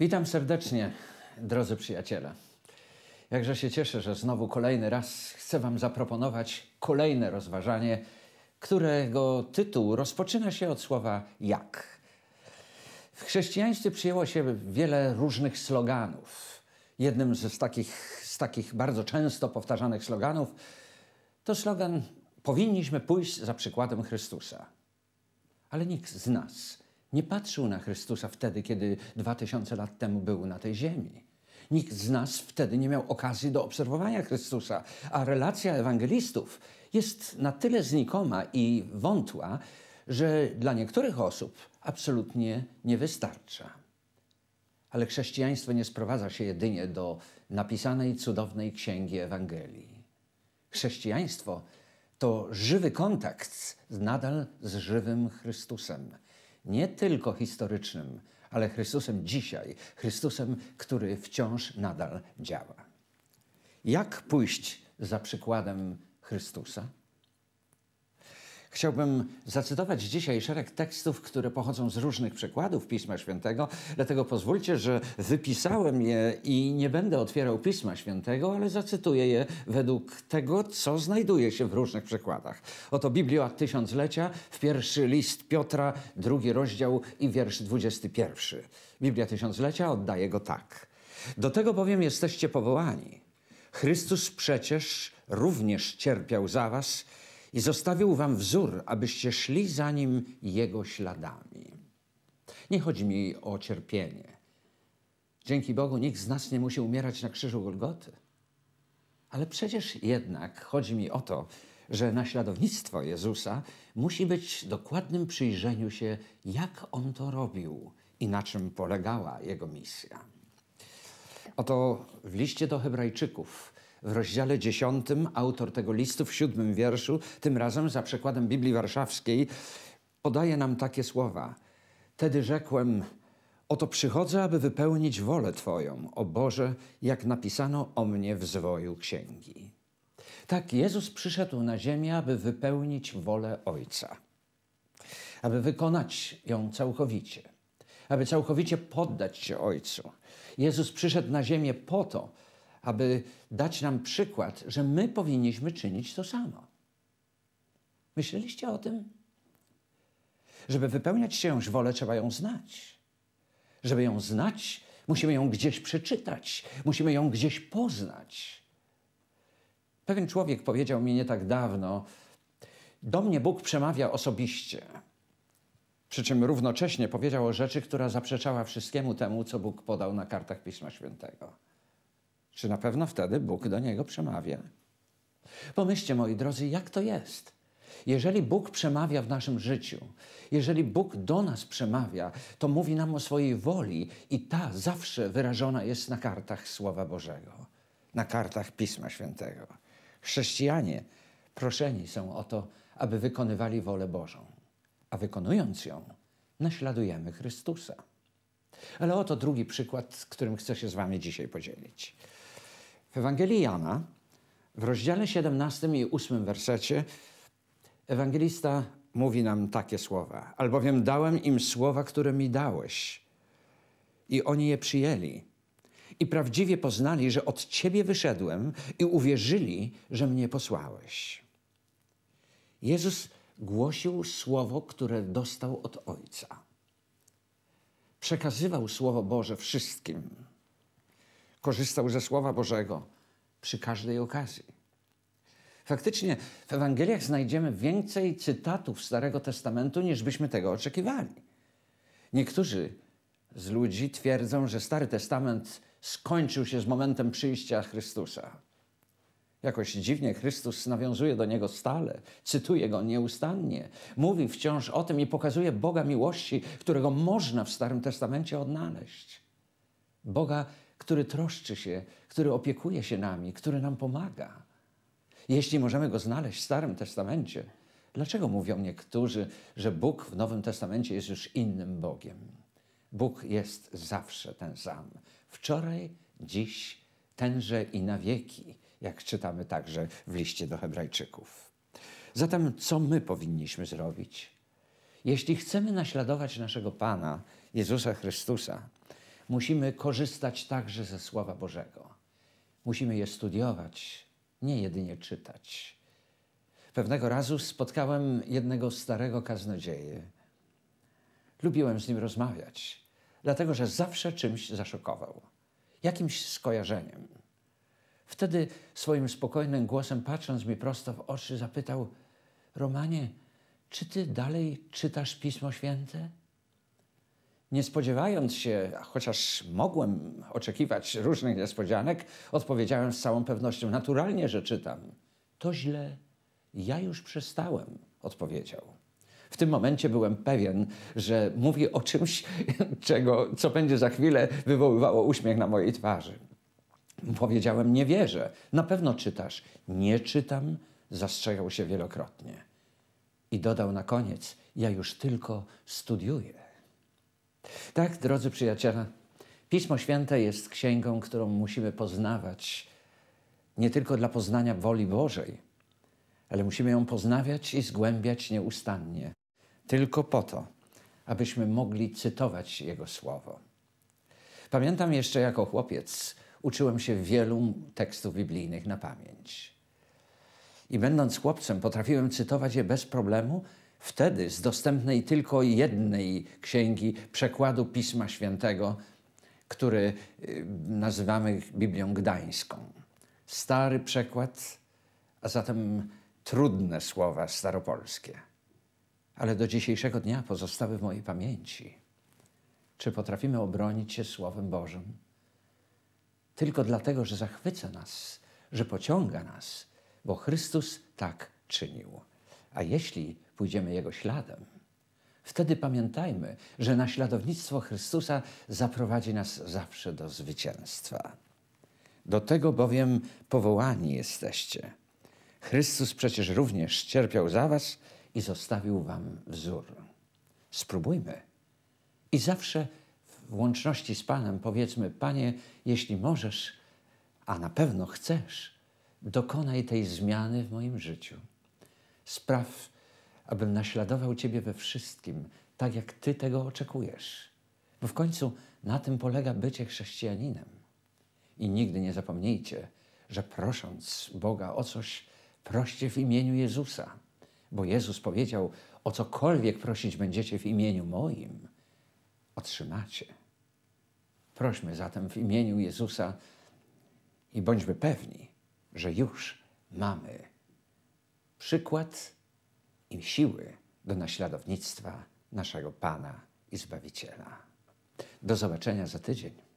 Witam serdecznie, drodzy przyjaciele. Jakże się cieszę, że znowu kolejny raz chcę Wam zaproponować kolejne rozważanie, którego tytuł rozpoczyna się od słowa jak. W chrześcijaństwie przyjęło się wiele różnych sloganów. Jednym z takich, z takich bardzo często powtarzanych sloganów to slogan Powinniśmy pójść za przykładem Chrystusa. Ale nikt z nas nie patrzył na Chrystusa wtedy, kiedy dwa tysiące lat temu był na tej ziemi. Nikt z nas wtedy nie miał okazji do obserwowania Chrystusa, a relacja ewangelistów jest na tyle znikoma i wątła, że dla niektórych osób absolutnie nie wystarcza. Ale chrześcijaństwo nie sprowadza się jedynie do napisanej cudownej księgi Ewangelii. Chrześcijaństwo to żywy kontakt nadal z żywym Chrystusem nie tylko historycznym, ale Chrystusem dzisiaj, Chrystusem, który wciąż nadal działa. Jak pójść za przykładem Chrystusa? Chciałbym zacytować dzisiaj szereg tekstów, które pochodzą z różnych przykładów Pisma Świętego, dlatego pozwólcie, że wypisałem je i nie będę otwierał Pisma Świętego, ale zacytuję je według tego, co znajduje się w różnych przykładach. Oto Biblia Tysiąclecia, w pierwszy list Piotra, drugi rozdział i wiersz 21. Biblia Tysiąclecia oddaje go tak. Do tego bowiem jesteście powołani. Chrystus przecież również cierpiał za was, i zostawił wam wzór, abyście szli za nim jego śladami. Nie chodzi mi o cierpienie. Dzięki Bogu nikt z nas nie musi umierać na krzyżu Golgoty. Ale przecież jednak chodzi mi o to, że naśladownictwo Jezusa musi być dokładnym przyjrzeniu się, jak on to robił i na czym polegała jego misja. Oto w liście do Hebrajczyków w rozdziale 10 autor tego listu, w siódmym wierszu, tym razem za przekładem Biblii Warszawskiej, podaje nam takie słowa. Tedy rzekłem, oto przychodzę, aby wypełnić wolę Twoją, o Boże, jak napisano o mnie w zwoju księgi. Tak, Jezus przyszedł na ziemię, aby wypełnić wolę Ojca, aby wykonać ją całkowicie, aby całkowicie poddać się Ojcu. Jezus przyszedł na ziemię po to, aby dać nam przykład, że my powinniśmy czynić to samo. Myśleliście o tym? Żeby wypełniać czyjąś wolę, trzeba ją znać. Żeby ją znać, musimy ją gdzieś przeczytać, musimy ją gdzieś poznać. Pewien człowiek powiedział mi nie tak dawno: Do mnie Bóg przemawia osobiście. Przy czym równocześnie powiedział o rzeczy, która zaprzeczała wszystkiemu temu, co Bóg podał na kartach Pisma Świętego. Czy na pewno wtedy Bóg do niego przemawia? Pomyślcie, moi drodzy, jak to jest. Jeżeli Bóg przemawia w naszym życiu, jeżeli Bóg do nas przemawia, to mówi nam o swojej woli i ta zawsze wyrażona jest na kartach Słowa Bożego, na kartach Pisma Świętego. Chrześcijanie proszeni są o to, aby wykonywali wolę Bożą, a wykonując ją, naśladujemy Chrystusa. Ale oto drugi przykład, którym chcę się z Wami dzisiaj podzielić. W Ewangelii Jana w rozdziale 17 i 8 wersecie ewangelista mówi nam takie słowa: Albowiem dałem im słowa, które mi dałeś, i oni je przyjęli. I prawdziwie poznali, że od Ciebie wyszedłem, i uwierzyli, że mnie posłałeś. Jezus głosił słowo, które dostał od Ojca. Przekazywał słowo Boże wszystkim korzystał ze Słowa Bożego przy każdej okazji. Faktycznie w Ewangeliach znajdziemy więcej cytatów Starego Testamentu, niż byśmy tego oczekiwali. Niektórzy z ludzi twierdzą, że Stary Testament skończył się z momentem przyjścia Chrystusa. Jakoś dziwnie Chrystus nawiązuje do niego stale, cytuje go nieustannie, mówi wciąż o tym i pokazuje Boga miłości, którego można w Starym Testamencie odnaleźć. Boga który troszczy się, który opiekuje się nami, który nam pomaga. Jeśli możemy go znaleźć w Starym Testamencie, dlaczego mówią niektórzy, że Bóg w Nowym Testamencie jest już innym Bogiem? Bóg jest zawsze ten sam. Wczoraj, dziś, tenże i na wieki, jak czytamy także w liście do Hebrajczyków. Zatem co my powinniśmy zrobić? Jeśli chcemy naśladować naszego Pana, Jezusa Chrystusa, Musimy korzystać także ze Słowa Bożego. Musimy je studiować, nie jedynie czytać. Pewnego razu spotkałem jednego starego kaznodzieje. Lubiłem z nim rozmawiać, dlatego że zawsze czymś zaszokował, jakimś skojarzeniem. Wtedy swoim spokojnym głosem, patrząc mi prosto w oczy, zapytał: Romanie, czy ty dalej czytasz Pismo Święte? nie spodziewając się, chociaż mogłem oczekiwać różnych niespodzianek, odpowiedziałem z całą pewnością: Naturalnie, że czytam. To źle. Ja już przestałem, odpowiedział. W tym momencie byłem pewien, że mówi o czymś, czego, co będzie za chwilę wywoływało uśmiech na mojej twarzy. Powiedziałem: Nie wierzę, na pewno czytasz. Nie czytam, zastrzegał się wielokrotnie. I dodał na koniec: Ja już tylko studiuję. Tak, drodzy przyjaciele, Pismo Święte jest księgą, którą musimy poznawać nie tylko dla poznania woli Bożej, ale musimy ją poznawiać i zgłębiać nieustannie, tylko po to, abyśmy mogli cytować Jego słowo. Pamiętam jeszcze jako chłopiec, uczyłem się wielu tekstów biblijnych na pamięć. I będąc chłopcem, potrafiłem cytować je bez problemu, Wtedy z dostępnej tylko jednej księgi przekładu Pisma Świętego, który y, nazywamy Biblią Gdańską. Stary przekład, a zatem trudne słowa staropolskie, ale do dzisiejszego dnia pozostały w mojej pamięci. Czy potrafimy obronić się Słowem Bożym? Tylko dlatego, że zachwyca nas, że pociąga nas, bo Chrystus tak czynił. A jeśli pójdziemy Jego śladem. Wtedy pamiętajmy, że naśladownictwo Chrystusa zaprowadzi nas zawsze do zwycięstwa. Do tego bowiem powołani jesteście. Chrystus przecież również cierpiał za was i zostawił wam wzór. Spróbujmy. I zawsze w łączności z Panem powiedzmy: Panie, jeśli możesz, a na pewno chcesz, dokonaj tej zmiany w moim życiu. Spraw, abym naśladował Ciebie we wszystkim, tak jak Ty tego oczekujesz. Bo w końcu na tym polega bycie chrześcijaninem. I nigdy nie zapomnijcie, że prosząc Boga o coś, proście w imieniu Jezusa. Bo Jezus powiedział: O cokolwiek prosić będziecie w imieniu moim, otrzymacie. Prośmy zatem w imieniu Jezusa i bądźmy pewni, że już mamy przykład siły do naśladownictwa naszego Pana i Zbawiciela. Do zobaczenia za tydzień.